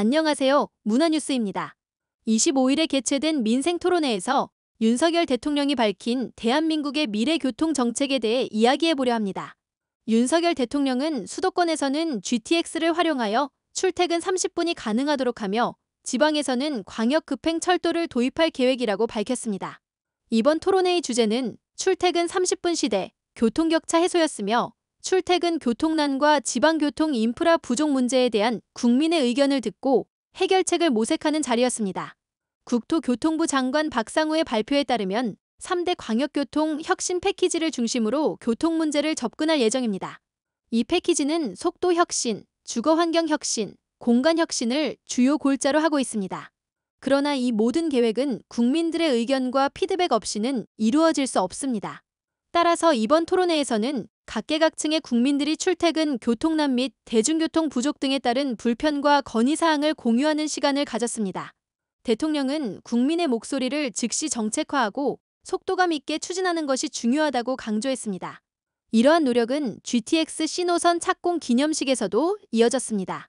안녕하세요. 문화뉴스입니다. 25일에 개최된 민생 토론회에서 윤석열 대통령이 밝힌 대한민국의 미래 교통 정책에 대해 이야기해보려 합니다. 윤석열 대통령은 수도권에서는 GTX를 활용하여 출퇴근 30분이 가능하도록 하며 지방에서는 광역 급행 철도를 도입할 계획이라고 밝혔습니다. 이번 토론회의 주제는 출퇴근 30분 시대, 교통격차 해소였으며 출퇴근 교통난과 지방교통 인프라 부족 문제에 대한 국민의 의견을 듣고 해결책을 모색하는 자리였습니다. 국토교통부 장관 박상우의 발표에 따르면 3대 광역교통 혁신 패키지를 중심으로 교통 문제를 접근할 예정입니다. 이 패키지는 속도 혁신, 주거 환경 혁신, 공간 혁신을 주요 골자로 하고 있습니다. 그러나 이 모든 계획은 국민들의 의견과 피드백 없이는 이루어질 수 없습니다. 따라서 이번 토론회에서는 각계각층의 국민들이 출퇴근, 교통난 및 대중교통 부족 등에 따른 불편과 건의사항을 공유하는 시간을 가졌습니다. 대통령은 국민의 목소리를 즉시 정책화하고 속도감 있게 추진하는 것이 중요하다고 강조했습니다. 이러한 노력은 GTX 신호선 착공 기념식에서도 이어졌습니다.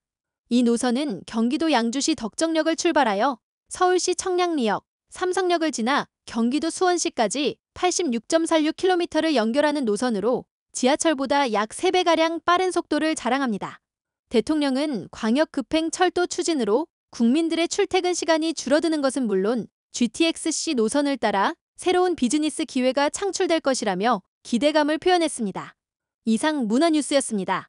이 노선은 경기도 양주시 덕정역을 출발하여 서울시 청량리역, 삼성역을 지나 경기도 수원시까지 86.46km를 연결하는 노선으로 지하철보다 약 3배가량 빠른 속도를 자랑합니다. 대통령은 광역급행 철도 추진으로 국민들의 출퇴근 시간이 줄어드는 것은 물론 GTX-C 노선을 따라 새로운 비즈니스 기회가 창출될 것이라며 기대감을 표현했습니다. 이상 문화뉴스였습니다.